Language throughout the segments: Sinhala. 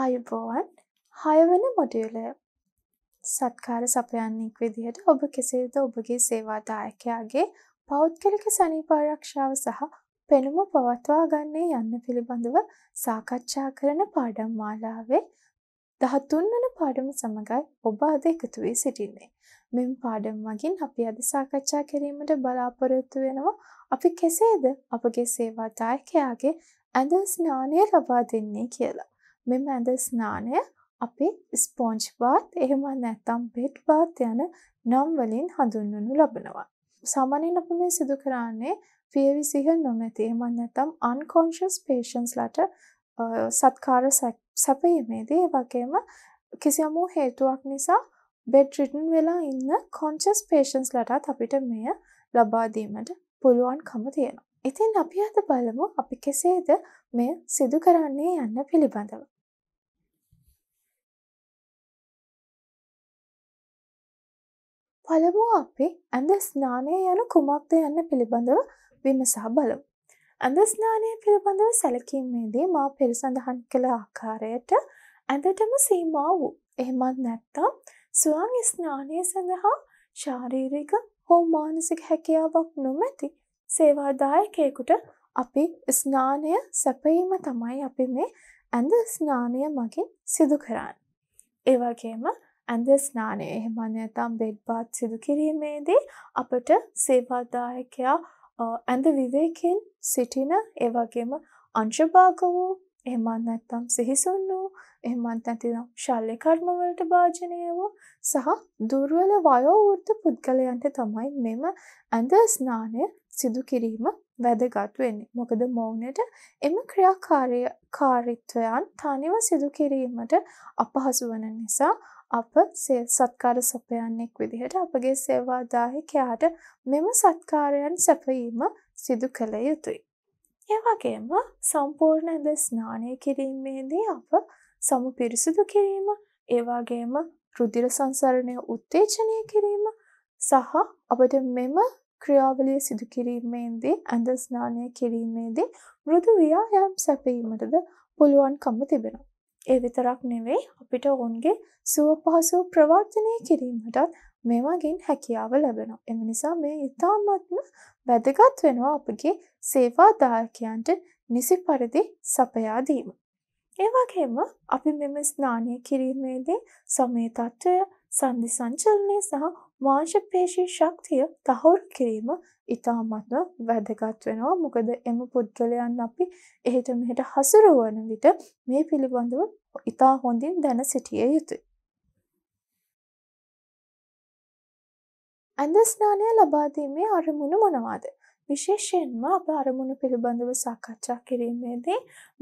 අයුබෝවන් හයවන මොඩියලය සත්කාර සපයන්නෙක් විදිහට ඔබ කෙසේද ඔබගේ සේවාදායකයාගේ පෞද්ගලික සනීපාරක්ෂාව සහ පෙනුම පවත්වා ගන්නේ යන්න පිළිබඳව සාකච්ඡා කරන පාඩම් මාලාවේ දහතුන්වන පාඩම සමඟයි ඔබ අද එකතු වී සිටින්නේ. මෙම පාඩම් මගින් අපි අද සාකච්ඡා කිරීමට බලාපොරොත්තු වෙනවා අපි කෙසේද අපගේ සේවාදායකයාගේ ඇඳ ස්නානය ලබා දෙන්නේ කියලා. මෙම ඇඳ ස්නානය අපි ස්පෝංච් බාත් එහෙම නැත්තම් බෙට් බාත් යන නම් වලින් හඳුන්වනු ලබනවා. සාමාන්‍යයෙන් අපි මේ සිදු කරන්නේ පියවිසිහ නොමැති එහෙම නැත්තම් unconscious patients ලට සත්කාර සැපීමේදී ඒ වගේම කිසියම් හේතුවක් නිසා බෙඩ් රිටන් වෙලා ඉන්න කොන්චස් පේෂන්ස් ලටත් අපිට මෙය ලබාදීමට පුළුවන්කම තියෙනවා. ඉතින් අපි අද බලමු අපි කෙසේද මේ සිදු කරන්නේ යන්න පිළිබඳව. පළමුුව අපි ඇඳ ස්නානය යනු කුමක්ද යන්න පිළිබඳව විමසා බලමු. ඇඳ ස්නානය පිළිබඳව සැලකීමේදී මා පෙර සඳහන් කළ ආකාරයට ඇඳටම සීමා වූ එහෙමත් නැත්තම් ස්වාං ස්නානය සඳහා ශාරීරික හෝ මානසික හැකියාවක් නොමැති සේවාදායකයෙකුට අපි ස්නානය සැපීම තමයි අපි මේ ඇඳ ස්නානය මගින් සිදු කරන්න. ඒවගේම ඇඳ ස්නානය එහෙම නැත්නම් බෙඩ් බාත් සිදු කිරීමේදී අපට සේවාදායකයා ඇඳ විවේකයෙන් සිටින ඒ වගේම අංශභාග වූ එහෙම නැත්නම් සිහිසුන් වූ එහෙම නැත්නම් ශල්‍ය කර්ම වලට භාජනය වූ සහ දුර්වල වයෝවෘද්ධ පුද්ගලයන්ට තමයි මෙම ඇඳ ස්නානය සිදු කිරීම වැදගත් වෙන්නේ. මොකද මොවුනට එම ක්‍රියාකාරී කාර්යත්වයන් තනිව සිදු කිරීමට අපහසු වන නිසා අප සත්කාර සපයන්නෙක් විදිහට අපගේ සේවාදාහි කයාට මෙම සත්කාරයන් සැපීම සිදු කළ යුතුයි. ඒවගේම සම්පූර්ණ ඇද ස්නානය කිරීමේදී අප සම පිරිසිදු කිරීම ඒවාගේම රුදිර සංසරණය උත්තේජනය කිරීම සහ අපට මෙම ක්‍රියාවලිය සිදු කිරීමේදී ඇඳ ස්නානය කිරීමේදී මෘදු ව්‍යායම් සැපීමටද පුළුවන්කම තිබෙනවා. ඒ විතරක් නෙවෙයි අපිට ඔවුන්ගේ සුව පහසුව ප්‍රවර්ධනය කිරීමටත් මෙමගින් හැකියාව ලැබෙනවා. එම නිසා මේ ඉතාමත්ම වැදගත් වෙනවා අපගේ සේවාදායකයන්ට නිසි පරිදි සපයා දීම. ඒ වගේම අපි මෙම ස්නානය කිරීමේදී සමේ තත්ත්වය, සංදි සංචලනය සහ මාංශපේශී ශක්තිය තහවුරු කිරීම ඉතාමත්ම වැදගත් වෙනවා. මොකද එම පුද්ගලයන් අපි එහෙට මෙහෙට හසුරුවන විට මේ පිළිබඳව ඉතා හොඳින් දැන සිටිය යුතුයි. ඇඳ ස්නානය ලබා දීමේ අරමුණ මොනවාද? විශේෂයෙන්ම අප අරමුණු පිළිබඳව සාකච්ඡා කිරීමේදී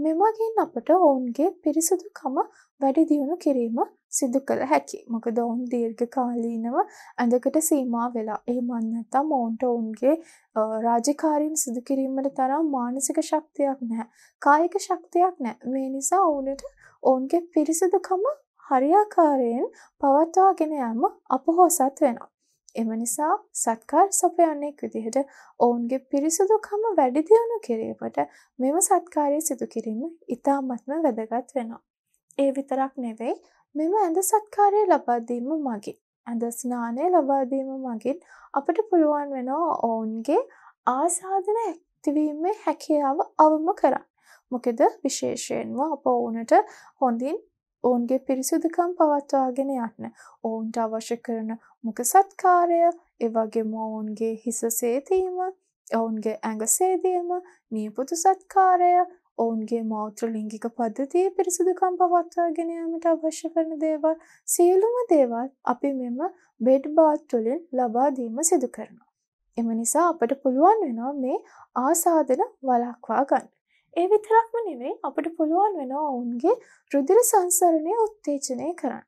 මෙමගින් අපට ඔවුන්ගේ පිරිසිදුකම වැඩි දියුණු කිරීම සිදු කළ හැකි. මොකද ඔවුන් දීර්ඝකාලීනව ඇඳකට සීමා වෙලා. එහෙම නැත්නම් ඔවුන්ට ඔවුන්ගේ රාජකාරීන් සිදු කිරීමට තරම් මානසික ශක්තියක් නැහැ. කායික ශක්තියක් නැහැ. මේ නිසා ඔවුන්ට ඔවුන්ගේ පිරිසිදුකම හරියාකාරයෙන් පවත්වාගෙන යාම අපොහොසත් වෙනවා. එම නිසා සත්කාර සපයන්නෙක් විදිහට ඔවුන්ගේ පිරිසුදුකම වැඩි දියුණු කිරීමට මෙම සත්කාරය සිදු කිරීම ඉතාමත්ම වැදගත් වෙනවා. ඒ විතරක් නෙවෙයි මෙම ඇඳ සත්කාරය ලබාදීම මගින් ඇඳ ස්නානය ලබාදීම මගින් අපට පුළුවන් වෙනවා ඔවුන්ගේ ආසාධන ඇක්තිවීමේ හැකියාව අවම කරන්න. මොකද විශේෂයෙන්ම අප ඕනට හොඳින් ඔවුන්ගේ පිරිසුදුකම් පවත්වාගෙන යන්න ඔවුන්ට අවශ්‍ය කරන මුක සත්කාරය එවගේම ඔවුන්ගේ හිස සේතීම ඔවුන්ගේ ඇඟ සේදීම නියපුතු සත්කාරය ඔවුන්ගේ මෞත්‍ර ලිංගික පද්ධතිය පිරිසුදුකම් පවත්වාගෙන යාමට අවශ්‍ය කරන දේවල් සියලුම දේවල් අපි මෙම බෙඩ් බාත් තුළින් ලබා දීම සිදු කරනවා. එම නිසා අපට පුළුවන් වෙනවා මේ ආසාදන වළක්වා ගන්න. ඒ විතරක්ම නෙවෙයි අපට පුළුවන් වෙනවා ඔවුන්ගේ රුධිර සංසරණය උත්තේජනය කරන්න.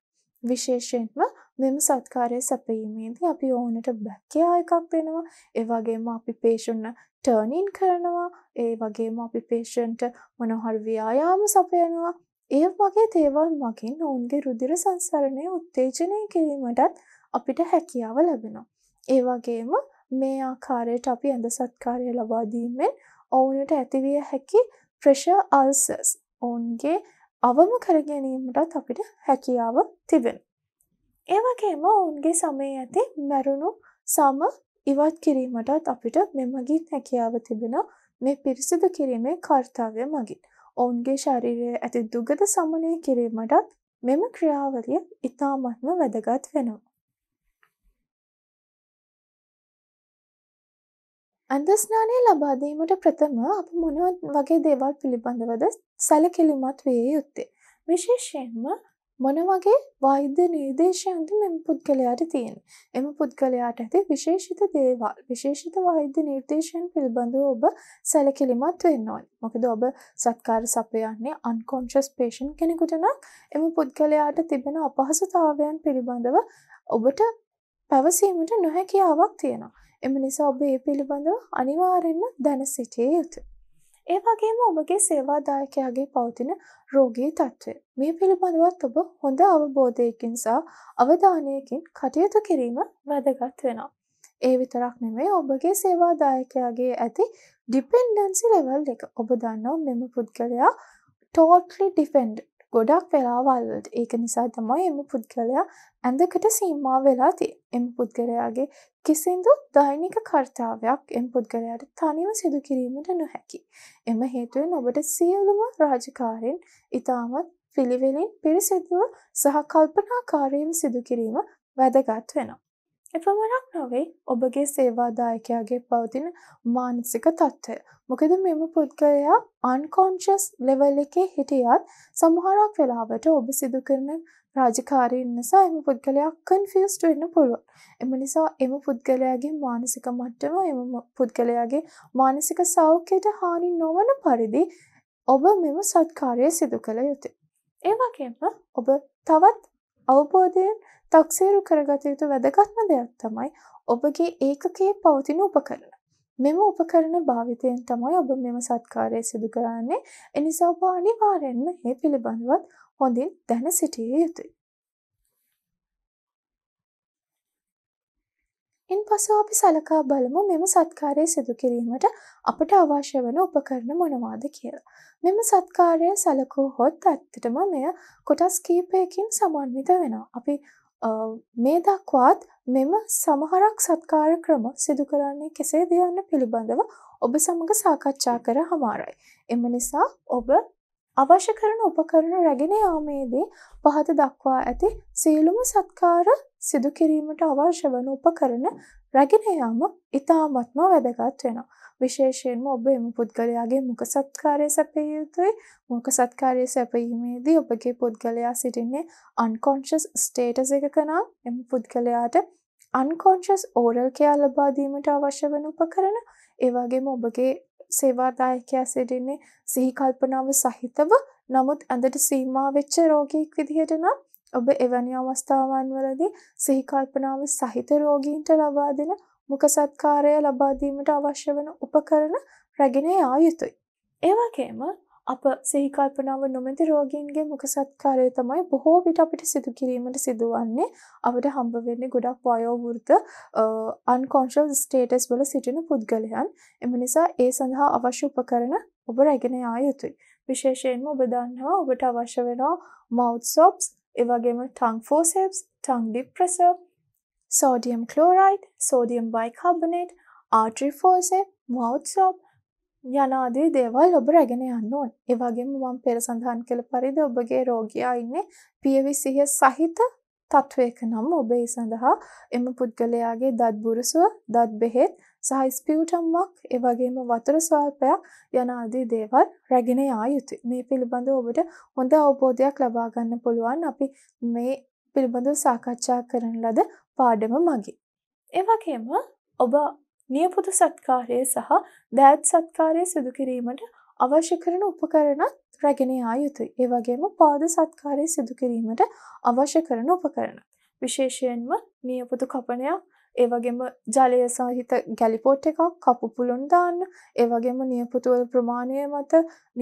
විශේෂයෙන්ම මෙම සත්කාරය සැපීමේදී අපි ඕනට බැක්කයා එකක් දෙනවා ඒ වගේම අපි පේෂන්ට ටර්නින් කරනවා ඒ වගේම අපි පේෂන්ට මොනහරි ව්‍යායාම සපයනවා ඒ වගේ දේවල් මගින් ඔවුන්ගේ රුධිර සංසරණය උත්තේජනය කිරීමටත් අපිට හැකියාව ලැබෙනවා. ඒ වගේම මේ ආකාරයට අපි ඇඳ සත්කාරය ලබා දීමෙන් ඔවුනට ඇතිවිය හැකි ප්‍රශර් අල්සස් ඔවුන්ගේ අවම කරගැනීමටත් අපිට හැකියාව තිබෙන. ඒවගේම ඔවුන්ගේ සමේ ඇති මැරුණු සම ඉවත් කිරීමටත් අපිට මෙමගින් හැකියාව තිබෙන මේ පිරිසිදු කිරීමේ කර්තාවය මගින්. ඔවුන්ගේ ශරීරය ඇති දුගද සමනය කිරීමටත් මෙම ක්‍රියාවලිය ඉතාමත්ම වැදගත් වෙනවා. අන්දස්නානය ලබාදීමට ප්‍රථම අප මොනවත් වගේ දේවල් පිළිබඳවද සැලකිලිමත් වේ යුත්තේ. විශේෂයෙන්ම මොන වගේ වෛද්‍ය නිර්දේශයන්ද මෙම පුද්ගලයාට තියෙන. එම පුද්ගලයාට ඇති විශේෂිත දේවල් විශේෂිත වෛද්‍ය නිර්දේශයන් පිළිබඳව ඔබ සැලකිලිමත් වෙන්න ඕනි. මොකද ඔබ සත්කාර සපයන්නේ අන්කොන්ෂස් පේෂන් කෙනෙකුට නම් එම පුද්ගලයාට තිබෙන අපහසුතාවයන් පිළිබඳව ඔබට පැවසීමට නොහැකියාවක් තියෙනවා. එම නිසා ඔබ ඒ පිළිබඳව අනිවාර්යෙන්ම දැන සිටිය යුතුය. ඒ වගේම ඔබගේ සේවාදායකයාගේ පවතින රෝගී තත්ත්වය මේ පිළිබඳවත් ඔබ හොඳ අවබෝධයකින් සහ අවධානයකින් කටයුතු කිරීම වැදගත් වෙනවා. ඒ විතරක් නෙමෙයි ඔබගේ සේවාදායකයාගේ ඇති ඩිපෙන්ඩන්සි ලෙවල් එක ඔබ දන්නවා මෙම පුද්ගලයා ටෝට්ලි ඩිපෙන්ඩ් ගොඩක් වෙලාවල්ලට ඒක නිසා තමයි එම පුද්ගලයා ඇඳකට සීමා වෙලා තිය එම පුද්ගලයාගේ කිසිදු දෛනික කර්තාවයක් එම් පුද්ගලයාට තනිව සිදු කිරීමට නොහැකි. එම හේතුවෙන් ඔබට සියලුම රාජකාරෙන් ඉතාමත් පිළිවෙලින් පිරිසිදුව සහ කල්පනාකාරීව සිදුකිරීම වැදගත් වෙනවා. එපමණක් නොවේ ඔබගේ සේවාදායකයාගේ පවතින මානසික තත්ත්වය. මොකද මෙම පුද්ගලයා අන්කෝන්ෂස් ලෙවල් එකේ හිටියත් සමහරක් වෙලාවට ඔබ සිදු කරන රාජකාරීන් නිසා එම පුද්ගලයා කන්ෆියස්ඩ් වෙන්න පුළුවන්. එම නිසා එම පුද්ගලයාගේ මානසික මට්ටම එම පුද්ගලයාගේ මානසික සෞඛ්‍යයට හානි නොවන පරිදි ඔබ මෙම සත්කාරය සිදු කළ යුතුය. ඒ වගේම ඔබ තවත් අවබෝධයෙන් තක්සේරු කරගත යුතු වැදගත්ම දෙයක් තමයි ඔබගේ ඒකකයේ පවතින උපකරණ. මෙම උපකරණ භාවිතයෙන් තමයි ඔබ මෙම සත්කාරය සිදු කරන්නේ. එනිසා ඔබ අනිවාර්යෙන්ම මේ පිළිබඳවත් හොඳින් දැන සිටිය යුතුයි. ඉන්පසු අපි සලකා බලමු මෙම සත්කාරය සිදු කිරීමට අපට අවශ්‍ය වන උපකරණ මොනවාද කියලා. මෙම සත්කාරය සලකෝ හොත් ඇත්තටම මෙය කොටස් කීපයකින් සමන්විත වෙනවා. අපි මේ දක්වාත් මෙම සමහරක් සත්කාර ක්‍රම සිදු කරන්නේ කෙසේද යන්න පිළිබඳව ඔබ සමග සාකච්ඡා කර හමාරයි. එම නිසා ඔබ අවශ්‍ය කරන උපකරණ රැගෙන යාමේදී පහත දක්වා ඇති සියලුම සත්කාර සිදු කිරීමට අවශ්‍ය වන උපකරණ රැගෙන යාම ඉතාමත්ම වැදගත් වෙනවා. විශේෂයෙන්ම ඔබ එම පුද්ගලයාගේ මුඛ සත්කාරය සැපිය යුතුයි. මුඛ සත්කාරය සැපීමේදී ඔබගේ පුද්ගලයා සිටින්නේ unconscious status එකක නම් එම පුද්ගලයාට unconscious oral care ලබා දීමට අවශ්‍ය වන උපකරණ ඒ වගේම ඔබගේ සේවාදායකයා සිටින්නේ සිහි කල්පනාව සහිතව නමුත් ඇඳට සීමා වෙච්ච රෝගීෙක් විදිහට නම් ඔබ එවැනි අවස්ථාවන් වලදී සිහි කල්පනාව සහිත රෝගීන්ට ලබා දෙන මුඛ සත්කාරය ලබා දීමට අවශ්‍ය වන උපකරණ රැගෙන යා යුතුයි. ඒ වගේම අප සිහි කල්පනාව නොමැති රෝගීන්ගේ මුඛ සත්කාරය තමයි බොහෝ විට අපිට සිදු කිරීමට සිදුවන්නේ. අපිට හම්බ වෙන්නේ ගොඩක් වයෝ වෘද්ධ unconscious status වල සිටින පුද්ගලයන්. එම නිසා ඒ සඳහා අවශ්‍ය උපකරණ ඔබ රැගෙන යා යුතුයි. විශේෂයෙන්ම ඔබ දන්නවා ඔබට අවශ්‍ය වෙනවා mouth soaps, ඒ වගේම tongue forceps, tongue depressor, sodium chloride, sodium bicarbonate, artery forceps, mouth soap යනාදී දේවල් ඔබ රැගෙන යන්න ඕන. ඒ වගේම මම පෙර සඳහන් කළ පරිදි ඔබගේ රෝගියා ඉන්නේ පියවි සිහිය සහිත තත්වයක නම් ඔබ ඒ සඳහා එම පුද්ගලයාගේ දත් බුරුසුව, දත් බෙහෙත්, සහ ස්පියුටම්මක්, ඒ වගේම වතුර ස්වල්පයක් යන ආදී දේවල් රැගෙන යා යුතුයි. මේ පිළිබඳව ඔබට හොඳ අවබෝධයක් ලබා ගන්න පුළුවන් අපි මේ පිළිබඳව සාකච්ඡා කරන ලද පාඩම මගින්. ඒ වගේම ඔබ නියපොතු සත්කාරය සහ දෑත් සත්කාරය සිදු කිරීමට අවශ්‍ය කරන උපකරණත් රැගෙන යා යුතුයි. ඒ වගේම පාද සත්කාරය සිදු කිරීමට අවශ්‍ය කරන උපකරණ. විශේෂයෙන්ම නියපොතු කපනයක් ඒ වගේම ජලය සහිත ගැලිපොට් එකක් කපු පුළුන් දාන්න ඒ වගේම නියපොතු වල ප්‍රමාණය මත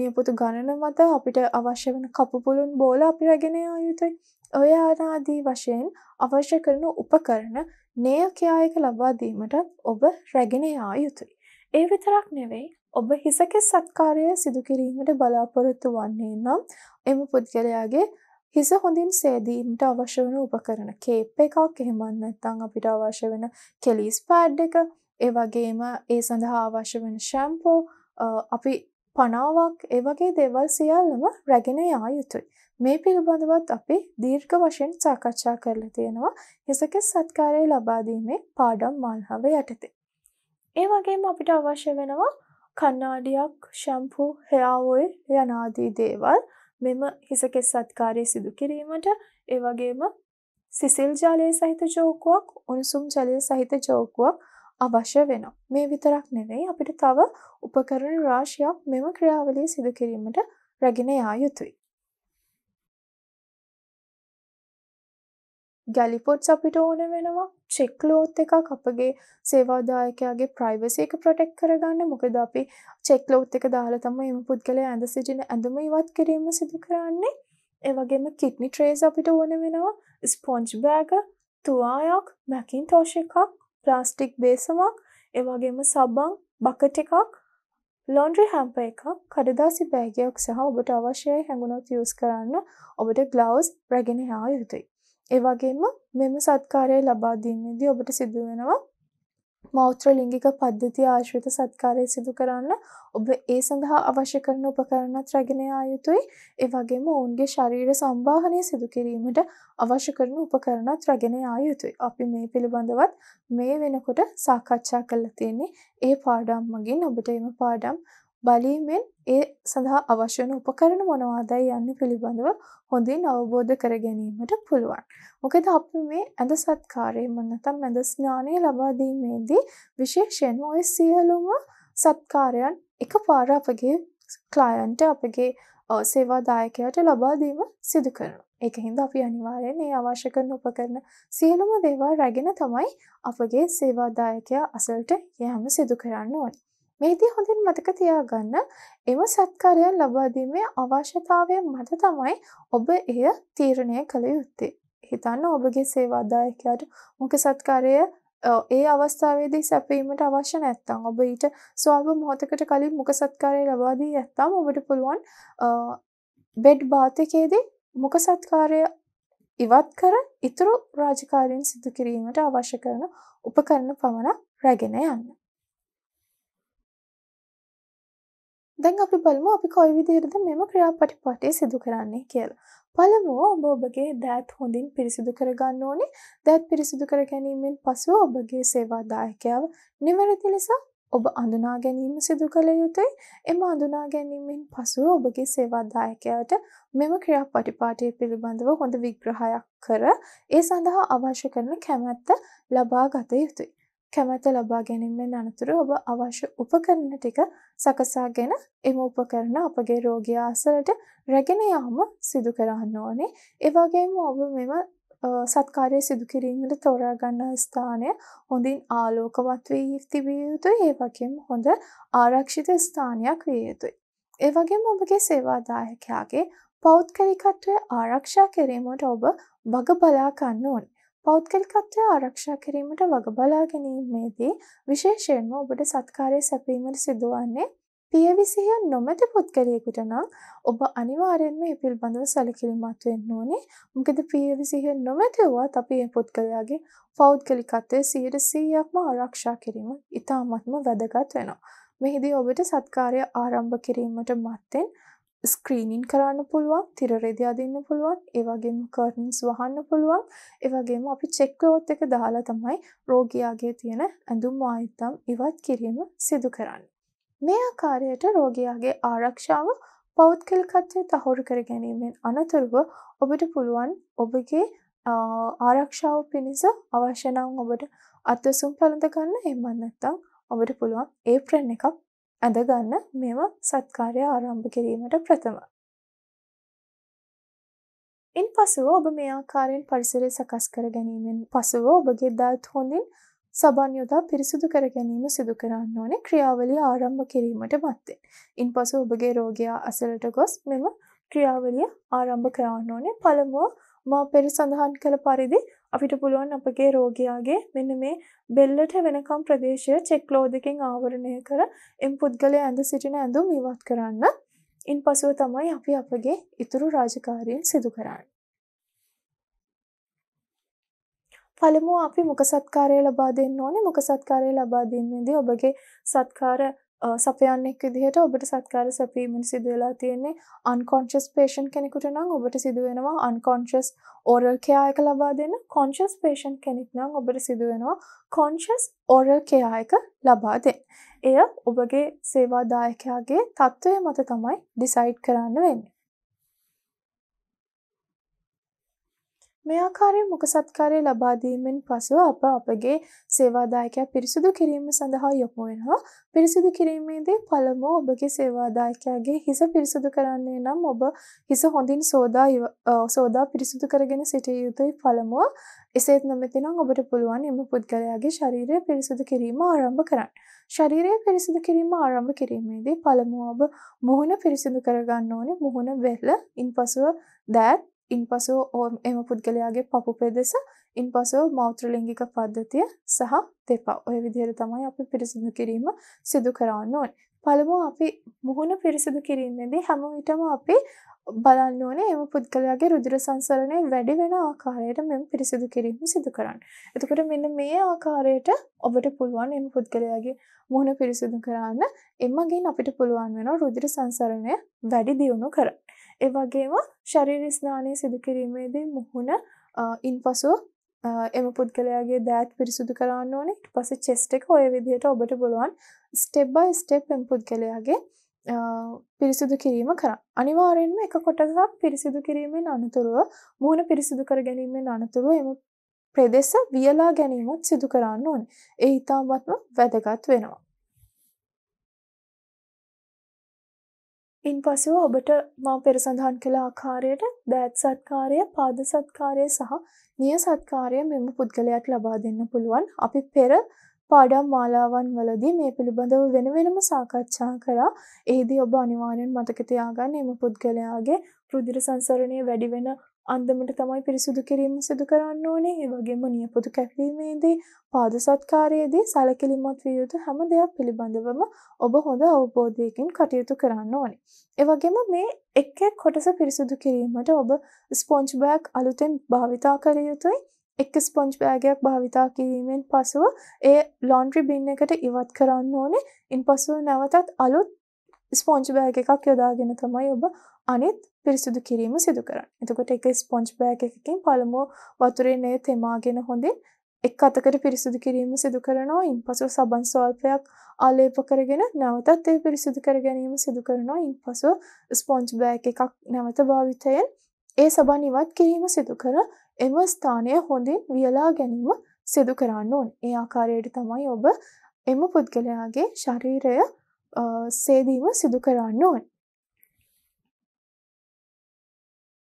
නියපොතු ගණන මත අපිට අවශ්‍ය වෙන කපු පුළුන් බෝල අපි රැගෙන යා යුතුයි ඔය ආදී වශයෙන් අවශ්‍ය කරන උපකරණ නේයකයායක ලබා දීමටත් ඔබ රැගෙන යා යුතුයි. ඒ විතරක් නෙවෙයි ඔබ හිසකෙ සත්කාරය සිදු කිරීමට බලාපොරොත්තු වන්නේ නම් එම පුද්ගලයාගේ හිස හොඳින් සේදීමට අවශ්‍ය වන උපකරණ කේප් එකක් එහෙමත් නැත්නම් අපිට අවශ්‍ය වෙන කෙලිස් පෑඩ් එක ඒ වගේම ඒ සඳහා අවශ්‍ය වෙන ෂැම්පූ අපි පනාවක් ඒ වගේ දේවල් සියල්ලම රැගෙන යා යුතුයි. මේ පිළිබඳවත් අපි දීර්ඝ වශයෙන් සාකච්ඡා කරලා තියෙනවා හිසකෙස් සත්කාරය ලබා දීමේ පාඩම් මාල්හව යටතේ. ඒ වගේම අපිට අවශ්‍ය වෙනවා කණ්ණාඩියක්, ෂැම්පූ, හෙයා ඔයිල් යන ආදී දේවල් මෙම හිසකෙස් සත්කාරය සිදු කිරීමට ඒ වගේම සිසිල් ජලය සහිත ජෝකුවක්, උණුසුම් ජලය සහිත ජෝකුවක් අවශ්‍ය වෙනවා. මේ විතරක් නෙවෙයි අපිට තව උපකරණ රාශියක් මෙම ක්‍රියාවලිය සිදු කිරීමට රැගෙන යා යුතුයි. ගැලිපොට්ස් අපිට ඕන වෙනවා චෙක්ලෝත් එකක් අපගේ සේවාදායකයාගේ ප්‍රයිවසි එක ප්‍රොටෙක් කරගන්න මොකද අපි චෙක්ලෝත් එක දාලා තම එම පුද්ගල ඇඳ සිටින ඇඳම ඉවත් කිරීම සිදු කරන්නේ ඒවගේම කිට්නි ට්‍රේස් අපිට ඕන වෙනවා ස්පොන්ජ් බෑග තුවායක් මැකින් තෝෂ එකක් ප්ලාස්ටික් බේසමක් ඒවගේම සබං බකට එකක් ලොන්ඩ්‍රි හැම්ප එකක් කඩදාසි බෑගයක් සහ ඔබට අවශ්‍යය හැඟුණොත් යස් කරන්න ඔබට ග්ලවස් රැගෙන යා යුතුයි ඒ වගේම මෙම සත්කාරය ලබා දීමේදී ඔබට සිදු වෙනවා මෞත්‍ර ලිංගික පද්ධතිය ආශ්‍රිත සත්කාරය සිදු කරන්න ඔබ ඒ සඳහා අවශ්‍ය කරන උපකරණත් රැගෙන යා යුතුයි. ඒ වගේම ඔවුන්ගේ ශරීර සංවාහනය සිදු කිරීමට අවශ්‍ය කරන උපකරණත් රැගෙන යා යුතුයි. අපි මේ පිළිබඳවත් මේ වෙනකොට සාකච්ඡා කරලා තියෙන්නේ. ඒ පාඩම් මගින් ඔබට එම පාඩම් බලීමෙන් ඒ සඳහා අවශ්‍ය වන උපකරණ මොනවාදයි යන්න පිළිබඳව හොඳින් අවබෝධ කර ගැනීමට පුළුවන්. මොකද අපි මේ ඇඳ සත්කාරයේ නැත්නම් ඇඳ ස්නානය ලබා දීමේදී විශේෂයෙන්ම ওই සියලුම සත්කාරයන් එකපාර අපගේ ක්ලයන්ට් අපගේ සේවාදායකයාට ලබා දීම සිදු කරනවා. ඒකින්ද අපි අනිවාර්යෙන් මේ අවශ්‍ය කරන උපකරණ සියලුම දේවල් රැගෙන තමයි අපගේ සේවාදායකයා අසලට යෑම සිදු කරන්න ඕනේ. මේදී හොඳින් මතක තියාගන්න එම සත්කාරයන් ලබා දීමේ අවශ්‍යතාවය මත තමයි ඔබ එය තීරණය කළ යුත්තේ. හිතන්න ඔබගේ සේවාදායකයාට මුඛ සත්කාරය ඒ අවස්ථාවේදී සැපීමට අවශ්‍ය නැත්නම් ඔබ ඊට ස්වල්ප මොහොතකට කලින් මුඛ සත්කාරය ලබා දී නැත්නම් ඔබට පුළුවන් බෙඩ් බාත් එකේදී මුඛ සත්කාරය ඉවත් කර ඉතුරු රාජකාරීන් සිදු කිරීමට අවශ්‍ය කරන උපකරණ පමණක් රැගෙන යන්න. දැන් අපි බලමු අපි කොයි විදිහටද මෙම ක්‍රියාපටිපාටය සිදු කරන්නේ කියලා. පළමුව ඔබ ඔබගේ දෑත් හොඳින් පිරිසිදු කරගන්න ඕනේ. දෑත් පිරිසිදු කර ගැනීමෙන් පසුව ඔබගේ සේවාදායකයාව නිවැරදි ලෙස ඔබ අඳුනා ගැනීම සිදු කළ යුතුයි. එම අඳුනා ගැනීමෙන් පසුව ඔබගේ සේවාදායකයාට මෙම ක්‍රියාපටිපාටය පිළිබඳව හොඳ විග්‍රහයක් කර ඒ සඳහා අවශ්‍ය කරන කැමැත්ත ලබා ගත යුතුයි. කැමැත්ත ලබා ගැනීමෙන් අනතුරු ඔබ අවශ්‍ය උපකරණ ටික සකසාගෙන එම උපකරණ අපගේ රෝගී අසලට රැගෙන යාම සිදු කරන්න ඕනේ. ඒ වගේම ඔබ මෙම සත්කාරය සිදු කිරීමට තෝරා ගන්නා ස්ථානය හොඳින් ආලෝකවත් වී තිබිය යුතුයි. ඒ වගේම හොඳ ආරක්ෂිත ස්ථානයක් විය යුතුයි. ඒ වගේම ඔබගේ සේවාදායකයාගේ පෞද්ගලිකත්වය ආරක්ෂා කිරීමට ඔබ වග බලා ගන්න ඕනේ. පෞද්ගලිකත්වය ආරක්ෂා කිරීමට වග බලා ගැනීමේදී විශේෂයෙන්ම ඔබට සත්කාරය සැපීමට සිදුවන්නේ පියවිසිය නොමැති පුද්ගලයෙකුට නම් ඔබ අනිවාර්යෙන්ම ඒ පිළිබඳව සැලකිලිමත් වෙන්න ඕනේ. මොකද පියවිසිය නොමැති වුවත් අපි මේ පුද්ගලයාගේ පෞද්ගලිකත්වය 100%ක්ම ආරක්ෂා කිරීම ඉතාමත්ම වැදගත් වෙනවා. මෙහිදී ඔබට සත්කාරය ආරම්භ කිරීමට මත්තෙන් ස්ක්‍රීනින් කරන්න පුළුවන් තිරරෙදයා දෙන්න පුළුවන් ඒවගේම කර්න්ස් වහන්න පුළුවන් ඒවගේම අපි චෙක්කවොත් එක දාලා තමයි රෝගයාගේ තියෙන ඇඳුම් ආයත්තම් ඉවත් කිරීම සිදු කරන්න. මේ ආකාරයට රෝගයාගේ ආරක්ෂාව පෞද්ගලිකත්වය තහවුරු කර ගැනීමෙන් අනතුරුව ඔබට පුළුවන් ඔබගේ ආරක්ෂාව පිණිස අවශ්‍ය නම් ඔබට අත්වසුම් පළඳ ගන්න එහෙම නැත්නම් ඔබට පුළුවන් ඒප්‍රන් එකක් ඇඳගන්න මෙම සත්කාරය ආරම්භ කිරීමට ප්‍රථම. ඉන් පසුව ඔබ මේ ආකාරයෙන් පරිසරය සකස් කර ගැනීමෙන් පසුව ඔබගේ දත් හොඳින් සබන් යොදා පිරිසිදු කර ගැනීම සිදු කරන්න ඕනේ ක්‍රියාවලිය ආරම්භ කිරීමට මත්තෙන්. ඉන් පසු ඔබගේ රෝගයා අසලට ගොස් මෙම ක්‍රියාවලිය ආරම්භ කරන්න ඕනේ පළමුුව මා පෙර සඳහන් කළ පරිදි අපිට පුළුවන් අපගේ රෝගයාගේ මෙන්න මේ බෙල්ලට වෙනකම් ප්‍රදේශය චෙක්ලෝදකින් ආවරණය කර එම් පුද්ගලය ඇඳ සිටින ඇඳුම් ඉවත් කරන්න. ඉන් පසුව තමයි අපි අපගේ ඉතුරු රාජකාරීෙන් සිදු කරන්න. පළමුව අපි මොක සත්කාරය ලබා දෙන්න ඕනේ මොක සත්කාරය ලබා දෙන්නේදී ඔබගේ සත්කාර සපයන්නෙක් විදිහට ඔබට සත්කාර සැපීමෙන් සිදුවෙලා තියෙන්නේ අන්කොන්ෂස් පේෂන් කෙනෙකුට නම් ඔබට සිදුවෙනවා අන්කොන්ෂස් ඕරල් කෙයා එක ලබා දෙන්න කොන්ෂස් පේෂන් කෙනෙක් නම් ඔබට සිදුවෙනවා කොන්ෂස් ඕරල් කෙයා එක ලබා දෙන්න. එය ඔබගේ සේවාදායකයාගේ තත්ත්වය මත තමයි ඩිසයිඩ් කරන්න වෙන්නේ. මේ ආකාරයෙන් මුඛ සත්කාරය ලබා දීමෙන් පසුව අප අපගේ සේවාදායකයා පිරිසුදු කිරීම සඳහා යොමු වෙනවා. පිරිසුදු කිරීමේදී පළමුව ඔබගේ සේවාදායකයාගේ හිස පිරිසුදු කරන්නේ නම් ඔබ හිස හොඳින් සෝදා සෝදා පිරිසුදු කරගෙන සිටිය යුතුයි පළමුව. එසේත් නොමැති නම් ඔබට පුළුවන් එම පුද්ගලයාගේ ශරීරය පිරිසුදු කිරීම ආරම්භ කරන්න. ශරීරය පිරිසිදු කිරීම ආරම්භ කිරීමේදී පළමුව ඔබ මුහුණ පිරිසිදු කරගන්න ඕනේ මුහුණ වෙල ඉන්පසුව දෑත් ඉන්පසු එම පුද්ගලයාගේ පපු පෙදෙස ඉන්පසු මෞත්‍රලිංගික පද්ධතිය සහ තෙපා. ඔය විදිහට තමයි අපි පිරිසිදු කිරීම සිදු කරන්න ඕනේ. පළමුව අපි මුහුණ පිරිසිදු කිරීමේදී හැම විටම අපි බලන්න ඕනේ එම පුද්ගලයාගේ රුධිර සංසරණය වැඩි වෙන ආකාරයට මෙම පිරිසිදු කිරීම සිදු කරන්න. එතකොට මෙන්න මේ ආකාරයට ඔබට පුළුවන් එම පුද්ගලයාගේ මුහුණ පිරිසිදු කරන්න. එමගින් අපිට පුළුවන් වෙනවා රුධිර සංසරණය වැඩි දියුණු කරන්න. ඒ වගේම ශරීර ස්නානය සිදු කිරීමේදී මුහුණ ඉන්පසු එම පුද්ගලයාගේ දෑත් පිරිසුදු කරන්න ඕනේ. ඊට පස්සේ chest එක ඔය විදිහට ඔබට බලවන් step by step එම පුද්ගලයාගේ පිරිසිදු කිරීම කරන්න. අනිවාර්යෙන්ම එක කොටසක් පිරිසිදු කිරීමෙන් අනතුරුව මුහුණ පිරිසිදු කර ගැනීමෙන් අනතුරුව එම ප්‍රදේශ වියලා ගැනීමත් සිදු කරන්න ඕනේ. ඒ ඊටාත්ම වැදගත් වෙනවා. ඉන් පසුව ඔබට මා පෙර සඳහන් කළ ආකාරයට දෑත් සත්කාරය පාද සත්කාරය සහ නිය සත්කාරය මෙම පුද්ගලයාට ලබා දෙන්න පුළුවන් අපි පෙර පාඩම් මාලාවන් වලදී මේ පිළිබඳව වෙන වෙනම සාකච්ඡා කරා. එහිදී ඔබ අනිවාර්යෙන් මතක තියාගන්න මේ පුද්ගලයාගේ රුධිර සංසරණය වැඩි වෙන අන්දමට තමයි පිරිසුදු කිරීම සිදු කරන්න ඕනේ. ඒ වගේම නියපොතු කැපීමේදී පාද සත්කාරයේදී සැලකිලිමත් විය යුතු හැම දෙයක් පිළිබඳවම ඔබ හොඳ අවබෝධයකින් කටයුතු කරන්න ඕනේ. ඒ වගේම මේ එක් එක් කොටස පිරිසුදු කිරීමට ඔබ ස්පොන්ජ් බෑග් අලුතෙන් භාවිතා කර යුතුයි. එක් ස්පොන්ජ් බෑගයක් භාවිතා කිරීමෙන් පසුව ඒ ලොන්ඩ්‍රි බින් එකට ඉවත් කරන්න ඕනේ. ඉන්පසුව නැවතත් අලුත් ස්පොන්ජ් බෑග එකක් යොදාගෙන තමයි ඔබ අනිත් පිරිසිදු කිරීම සිදු කරන්න. එතකොට එක ස්පොන්ජ් බෑග එකකින් පළමුව වතුරේ නේ තෙමාගෙන හොඳින් එක් අතකට පිරිසිදු කිරීම සිදු කරනවා ඉන් පසු සබන් සෝල්පයක් ආලේප කරගෙන නැවතත් ඒ පිරිසිදු කර ගැනීම සිදු කරනවා ඉන් පසු ස්පොන්ජ් බෑග එකක් නැවත භාවිතයෙන් ඒ සබන් ඉවත් කිරීම සිදු කර එම ස්ථානය හොඳින් වියලා ගැනීම සිදු කරන්න ඕන. ඒ ආකාරයට තමයි ඔබ එම පුද්ගලයාගේ ශරීරය සේදීම සිදු කරන්න ඕන්.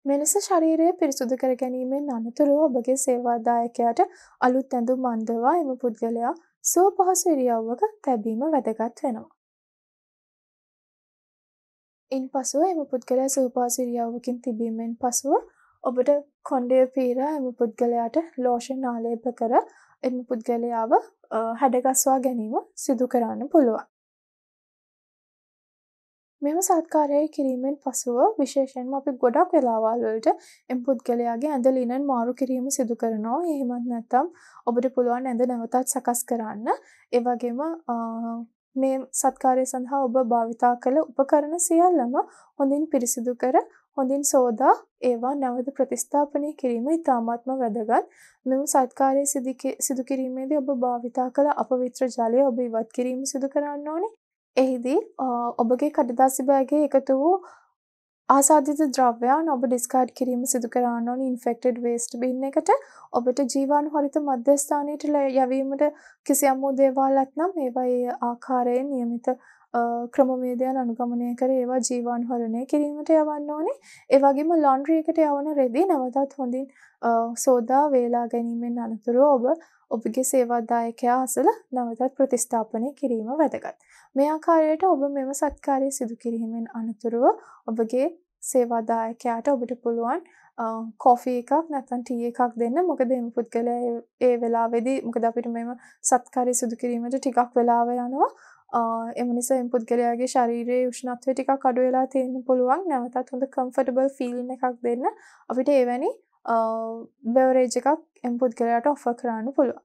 මෙලෙස ශරීරය පිරිසුදු කර ගැනීමෙන් අනතුරුව ඔබගේ සේවාදායකයාට අලුත් ඇඳුම් අන්දවා එම පුද්ගලයා සුව පහසු ඉරියව්වක තැබීම වැදගත් වෙනවා. ඉන් පසුව එම පුද්ගලයා සුවපහසු ඉරියව්වකින් තිබීමෙන් පසුව ඔබට කොණ්ඩය පීරා එම පුද්ගලයාට ලෝෂන් ආලේප කර එම පුද්ගලයාව හැඩගස්වා ගැනීම සිදු කරන්න පුළුවන්. මෙම සත්කාරය කිරීමෙන් පසුව විශේෂෙන්ම අපි ගොඩක් වෙලාවල්වලට එම් පුද්ගලයාගේ ඇඳ ලිනන් මාරු කිරීම සිදු කරනවා එහෙමත් නැත්තම් ඔබට පුළුවන් ඇඳ නැවතත් සකස් කරන්න ඒවගේම මේ සත්කාරය සඳහා ඔබ භාවිතා කළ උපකරණ සියල්ලම හොඳින් පිරිසිදු කර හොඳින් සෝදා ඒවා නැවත ප්‍රතිස්ථාපනය කිරීම ඉතාමත්ම වැදගත්. මෙම සත්කාරය සිදු කිරීමේදී ඔබ භාවිතා කළ අපවිත්‍ර ජලය ඔබ ඉවත් කිරීම සිදු කරන්න ඕනේ. එහිදී ඔබගේ කඩදාසි බෑගයේ එකතු වූ ආසාදිත ද්‍රව්‍යයන් ඔබ ඩිස්කාඩ් කිරීම සිදු කරන්න ඕන ඉන්ෆෙක්ටඩ් වේස්ට් බින් එකට ඔබට ජීවාණු හරිත මධ්‍යස්ථානයට යැවීමට කිසියම් වූ දේවල් නැත්නම් ඒවයි ආකාරයෙන් નિયમિત ක්‍රමවේදයන් අනුගමනය කර ඒවා ජීවාණු හරණය කිරීමට යවන්න ඕනේ. ඒ වගේම ලොන්ඩ්‍රි එකට යවන රෙදි නැවතත් හොඳින් සෝදා වේලා ගැනීමෙන් අනතුරුව ඔබ ඔබගේ සේවාදායකයා අසල නැවතත් ප්‍රතිස්ථාපනය කිරීම වැදගත්. මේ ආකාරයට ඔබ මෙම සත්කාරය සිදු කිරීමෙන් අනතුරුව ඔබගේ සේවාදායකයාට ඔබට පුළුවන් කොෆී එකක් නැත්නම් ටී එකක් දෙන්න. මොකද මේ පුද්ගලයා ඒ වෙලාවේදී මොකද අපිට මෙම සත්කාරය සිදු කිරීමට ටිකක් වෙලාව යනවා. එම නිසා මේ පුද්ගලයාගේ ශරීරයේ උෂ්ණත්වය ටිකක් අඩු වෙලා තියෙන්න පුළුවන්. නැවතත් හොඳ කම්ෆර්ටබල් ෆීලින් එකක් දෙන්න අපිට එවැනි බෙවරේජ් එකක් එම් පුද්ගලයාට ඔෆර් කරන්න පුළුවන්.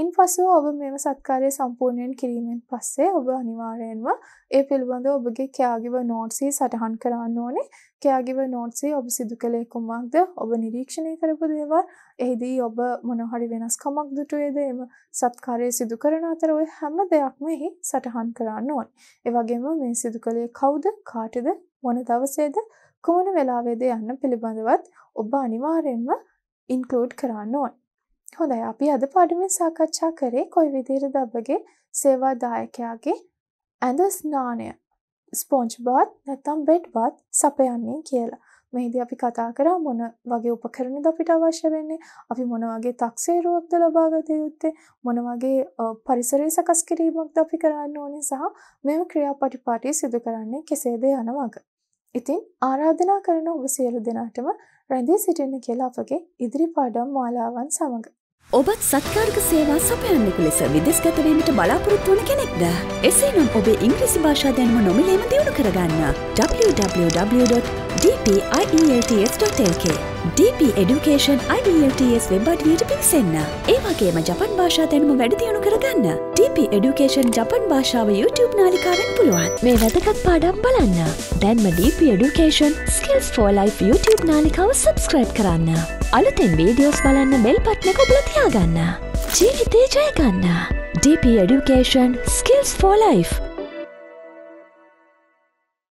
ඉන් පසුව ඔබ මෙම සත්කාරය සම්පූර්ණයෙන් කිරීමෙන් පස්සේ ඔබ අනිවාර්යයෙන්ම ඒ පිළිබඳව ඔබගේ කෑගිව නෝට්සී සටහන් කරන්න ඕනේ කෑගිව නෝට්සී ඔබ සිදු කළේ කුමක්ද ඔබ නිරීක්ෂණය කරපු දේවල් එහිදී ඔබ මොනහරි වෙනස්කමක් දුටුවේද එම සත්කාරය සිදු කරන අතර ඔය හැම දෙයක්ම එහි සටහන් කරන්න ඕනේ. ඒ වගේම මේ සිදු කළේ කවුද කාටද මොන දවසේද කුමන වෙලාවේද යන්න පිළිබඳවත් ඔබ අනිවාර්යෙන්ම ඉන්ක්ලූඩ් කරන්න ඕනේ. හොඳයි අපි අද පාඩමේ සාකච්ඡා කරේ කොයි විදිහට දබගේ සේවාදායකයාගේ ඇඳ ස්නානය ස්පොන්ජ් බාත් නැත්නම් බෙඩ් බාත් සපයන්නේ කියලා. මෙහිදී අපි කතා කරා මොන වගේ උපකරණද අපිට අවශ්‍ය වෙන්නේ, අපි මොන වගේ තක්සේරුවක්ද ලබා ගත යුත්තේ, මොන වගේ පරිසරය සකස් කිරීමක්ද අපි කරන්න ඕනේ සහ මෙම ක්‍රියාපටිපාටි සිදු කරන්නේ කෙසේද යන වග. ඉතින් ආරාධනා කරන ඔබ සියලු දෙනාටම රැඳී සිටින්න කියලා අපගේ ඉදිරි පාඩම් මාලාවන් සමඟ ඔබත් සත්කාරක සේවා සපයන්නෙකු ලෙස විදෙස්ගතවීමට බලාපොරොත්තු වන කෙනෙක්ද. එසේ නම් ඔබේ ඉංග්‍රීසි භාෂා දැන්ම නොමිලේම දියුණු කරගන්න www.dpielts.lk DP Education IDLTS වෙබ්බඩියට පිවිසන්න. ඒවගේම ජපන් භාෂා දැනුම වැඩදියුණු කරගන්න. DP Education ජපන් භාෂාව YouTube නාලිකාවෙන් පුළුවන්. මේ වැදගත් පාඩම් බලන්න. දැන්ම DP Education Skills for Life YouTube නාලිකාව සබස්ක්‍රයිබ් කරන්න. අලුතෙන් වීඩියෝස් බලන්න බෙල් පට්නක ඔබලතියාගන්න. ජීවිතේ ජයගන්න. DP Education Skills for Life.